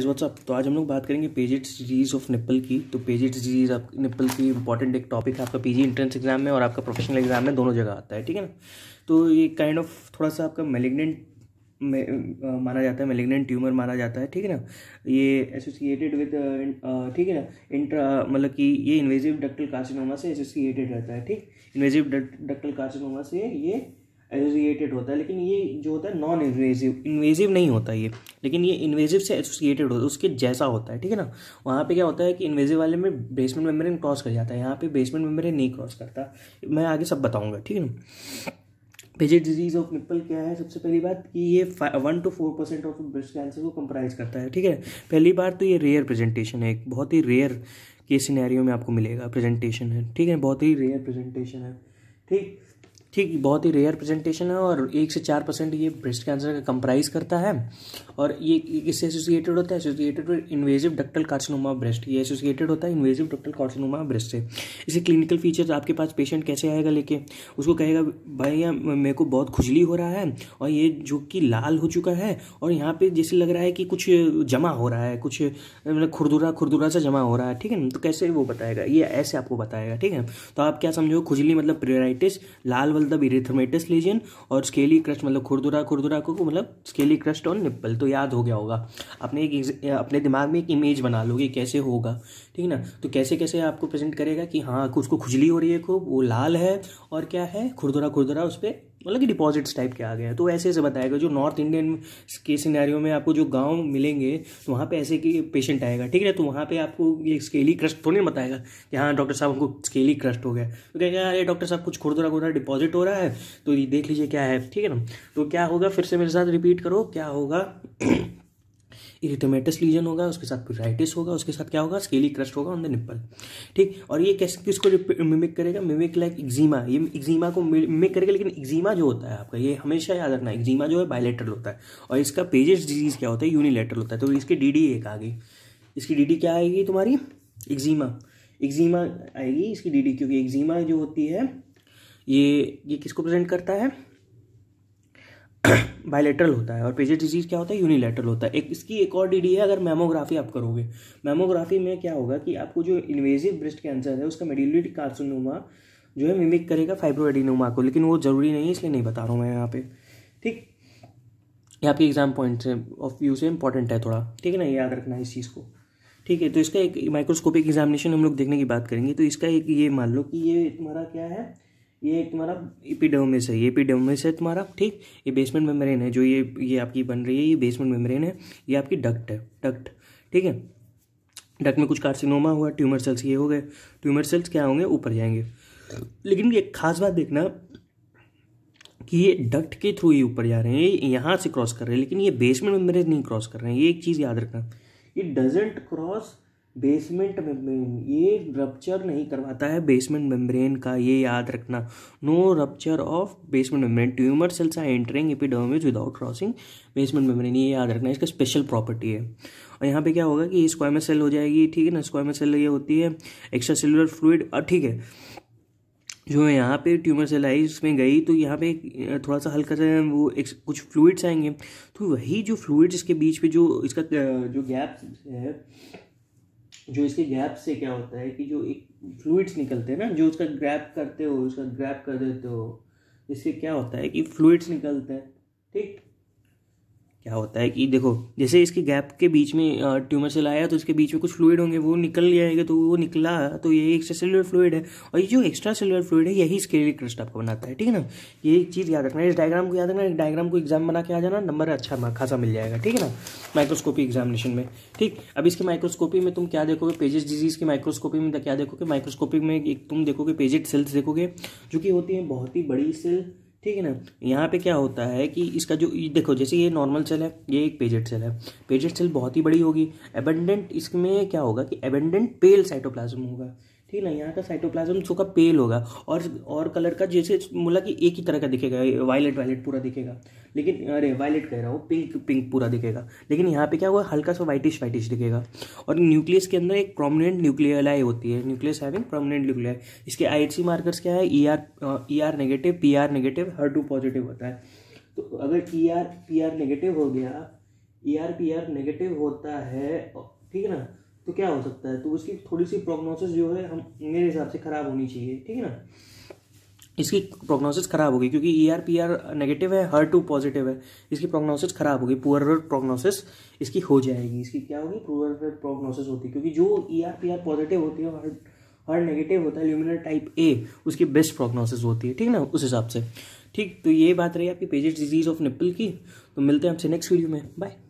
guys what's up तो आज हम लोग बात करेंगे पेजेट डिजीज ऑफ निप्पल की तो पेजेट डिजीज आप निप्पल की इंपॉर्टेंट एक टॉपिक है आपका पीजी एंट्रेंस एग्जाम में और आपका प्रोफेशनल एग्जाम में दोनों जगह आता है ठीक है ना तो ये काइंड ऑफ थोड़ा सा आपका मेलेग्नेंट माना जाता है मेलेग्नेंट ट्यूमर माना जाता है ठीक है ना ये एसोसिएटेड विद ठीक है ना इंट्रा मतलब कि ये इन्वेजिव डक्टल कार्सिनोमा से एसोसिएटेड रहता है ठीक इन्वेजिव डक्टल कार्सिनोमा से ये एसोसिएटेड होता है लेकिन ये जो होता है नॉन इन्वेजिव इन्वेजिव नहीं होता ये लेकिन ये इन्वेजिव से एसोसिएटेड होता है उसके जैसा होता है ठीक है ना वहाँ पे क्या होता है कि इन्वेजिव वाले में बेसमेंट मेम्ब्रेन क्रॉस कर जाता है यहाँ पे बेसमेंट मेम्ब्रेन नहीं क्रॉस करता मैं आगे सब बताऊँगा ठीक है ना पेजेट डिजीज ऑफ निप्पल क्या है सबसे पहली बात कि ये one to four percent of breast cancer को कंप्राइज करता है ठीक है पहली बार तो ये रेयर प्रेजेंटेशन है एक बहुत ही रेयर के सिनेरियो में आपको मिलेगा प्रेजेंटेशन है ठीक है बहुत ही रेयर प्रेजेंटेशन है ठीक ठीक बहुत ही रेयर प्रेजेंटेशन है और एक से चार परसेंट ये ब्रेस्ट कैंसर का कंप्राइज करता है और ये इससे एसोसिएटेड होता है associated with invasive ductal carcinoma breast ये एसोसिएटेड होता है इन्वेजिव डक्टल कार्सिनोमा ब्रेस्ट से इसे क्लिनिकल फीचर्स आपके पास पेशेंट कैसे आएगा लेके उसको कहेगा भाई मेरे को बहुत खुजली हो रहा है और ये जो कि लाल हो चुका है और यहाँ पर जैसे लग रहा है कि कुछ जमा हो रहा है कुछ मतलब खुरदुरा खुरदुरा सा जमा हो रहा है ठीक है तो कैसे वो बताएगा ये ऐसे आपको बताएगा ठीक है तो आप क्या समझो खुजली मतलब प्रेराइटिस लाल मतलब द इरिथमेटस लीजन और स्केली क्रस्ट मतलब खुरदुरा खुरदुरा को मतलब स्केली क्रस्ट और निप्पल तो याद हो गया होगा अपने एक अपने दिमाग में एक इमेज बना लोगे कैसे होगा ठीक है ना तो कैसे कैसे आपको प्रेजेंट करेगा कि हाँ उसको खुजली हो रही है खूब वो लाल है और क्या है खुरदुरा खुरदुरा उस पर मतलब कि डिपॉजिट्स टाइप के आ गए है तो ऐसे ऐसे बताएगा जो नॉर्थ इंडियन के सिनेरियो में आपको जो गांव मिलेंगे तो वहाँ पे ऐसे कि पेशेंट आएगा ठीक है तो वहाँ पे आपको ये स्केली क्रस्ट थोड़ी नहीं बताएगा कि हाँ डॉक्टर साहब हमको स्केली क्रस्ट हो गया तो कहेगा अरे डॉक्टर साहब कुछ खुरदरा खुरदुरा डिपॉजिट हो रहा है तो ये देख लीजिए क्या है ठीक है ना तो क्या होगा फिर से मेरे साथ रिपीट करो क्या होगा इरिटोमेटस लीजन होगा उसके साथ प्यूराइटिस होगा उसके साथ क्या होगा स्केली क्रस्ट होगा ऑन द निप्पल ठीक और ये कैसे किसको मिमिक करेगा मिमिक लाइक एक्जीमा ये एक्जीमा को मिमिक करेगा लेकिन एक्जीमा जो होता है आपका ये हमेशा याद रखना एक्जीमा जो है बायलेटरल होता है और इसका पेजेस डिजीज क्या होता है यूनिलेटरल होता है तो इसकी डी एक आ गई इसकी डी डी क्या आएगी तुम्हारी एक्जीमा एक्जीमा आएगी इसकी डी क्योंकि एक्जीमा जो होती है ये ये किसको प्रेजेंट करता है बायलेटरल होता है और पेजेट डिजीज क्या होता है यूनिलेटरल होता है एक इसकी एक और डीडी है अगर मेमोग्राफी आप करोगे मेमोग्राफी में क्या होगा कि आपको जो इन्वेजिव ब्रेस्ट कैंसर है उसका मेडिलरी कार्सोनोमा जो है मिमिक करेगा फाइब्रोएडिनोमा को लेकिन वो ज़रूरी नहीं है इसलिए नहीं बता रहा हूँ मैं यहाँ पे ठीक ये आपके एग्जाम पॉइंट से ऑफ व्यू से इंपॉर्टेंट है थोड़ा ठीक है ना याद रखना है इस चीज़ को ठीक है तो इसका एक माइक्रोस्कोपिक एग्जामिनेशन हम लोग देखने की बात करेंगे तो इसका एक ये मान लो कि ये तुम्हारा क्या है ये तुम्हारा इपीडर्मिस है ये इपीडर्मिस है तुम्हारा ठीक ये बेसमेंट मेम्ब्रेन है जो ये ये आपकी बन रही है ये बेसमेंट मेम्ब्रेन है ये आपकी डक्ट है डक्ट ठीक है डक्ट में कुछ कार्सिनोमा हुआ ट्यूमर सेल्स ये हो गए ट्यूमर सेल्स क्या होंगे ऊपर जाएंगे लेकिन ये खास बात देखना कि ये डक्ट के थ्रू ही ऊपर जा रहे हैं ये यहाँ से क्रॉस कर रहे हैं लेकिन ये बेसमेंट मेम्ब्रेन नहीं क्रॉस कर रहे हैं ये एक चीज़ याद रखना ये डजेंट क्रॉस बेसमेंट मेम्ब्रेन ये रप्चर नहीं करवाता है बेसमेंट मेम्ब्रेन का ये याद रखना no rupture of basement membrane tumour cells are entering epidermis without crossing basement membrane ये याद रखना इसका स्पेशल प्रॉपर्टी है और यहाँ पे क्या होगा कि स्क्वायर सेल हो जाएगी ठीक है ना स्क्वायर सेल ये होती है एक्स्ट्रा सेलुलर फ्लूड ठीक है जो यहाँ पे ट्यूमर सेल आई उसमें गई तो यहाँ पे थोड़ा सा हल्का सा वो एक कुछ फ्लूड्स आएंगे तो वही जो फ्लूड्स इसके बीच पे जो इसका जो गैप है जो इसके गैप से क्या होता है कि जो एक फ्लूड्स निकलते हैं ना जो उसका ग्रैप करते हो उसका ग्रैप कर देते हो इससे क्या होता है कि फ्लूड्स निकलते हैं ठीक क्या होता है कि देखो जैसे इसके गैप के बीच में ट्यूमर सेल आया तो इसके बीच में कुछ फ्लूड होंगे वो निकल जाएगा तो वो निकला तो ये एक्स्ट्रा सेलुलर फ्लूड है और ये जो एक्स्ट्रा सेलुलर फ्लूड है यही इसके लिए क्रिस्ट आपको बनाता है ठीक है ना ये चीज़ याद रखना इस डायग्राम को याद रखना इस डायग्राम को एग्जाम बना के आ जाना नंबर अच्छा खासा मिल जाएगा ठीक है ना माइक्रोस्कोपी एग्जामिनेशन में ठीक अब इसके माइक्रोस्कोपी में तुम क्या देखोगे पेजेस डिजीज़ की माइक्रोस्कोपी में तो क्या देखोगे माइक्रोस्कोपी में एक तुम देखोगे पेजेट सेल्स देखोगे जो कि होती है बहुत ही बड़ी सेल ठीक है ना यहाँ पे क्या होता है कि इसका जो देखो जैसे ये नॉर्मल सेल है ये एक पेजेट सेल है पेजेट सेल बहुत ही बड़ी होगी एबेंडेंट इसमें क्या होगा कि एबेंडेंट पेल साइटोप्लाज्म होगा ठीक है यहाँ का साइटोप्लाज्म जो का पेल होगा और और कलर का जैसे मतलब कि एक ही तरह का दिखेगा वायलेट वायलेट पूरा दिखेगा लेकिन अरे वायलेट कह रहा हूँ पिंक पिंक पूरा दिखेगा लेकिन यहाँ पे क्या हुआ हल्का सा वाइटिश वाइटिश दिखेगा और न्यूक्लियस के अंदर एक प्रोमिनेंट न्यूक्लियलाई होती है न्यूक्लियस हैविंग प्रोमिनेंट न्यूक्लियाई इसके आई मार्कर्स क्या है E R E R negative P R negative HER two positive होता है तो अगर E R P R negative हो गया E R P R negative होता है ठीक है ना तो क्या हो सकता है तो उसकी थोड़ी सी प्रोग्नोसिस जो है हम मेरे हिसाब से ख़राब होनी चाहिए ठीक है ना इसकी प्रोग्नोसिस खराब होगी क्योंकि E R P R negative है हर टू पॉजिटिव है इसकी प्रोग्नोसिस खराब होगी पुअर प्रोग्नोसिस इसकी हो जाएगी इसकी क्या होगी पुअर प्रोग्नोसिस होती है क्योंकि जो E R P R positive होती है हर हर नेगेटिव होता है ल्यूमिनर टाइप ए उसकी बेस्ट प्रोग्नोसिस होती है ठीक है ना उस हिसाब से ठीक तो ये बात रही आपकी पेजेट डिजीज ऑफ निपल की तो मिलते हैं आपसे नेक्स्ट वीडियो में बाय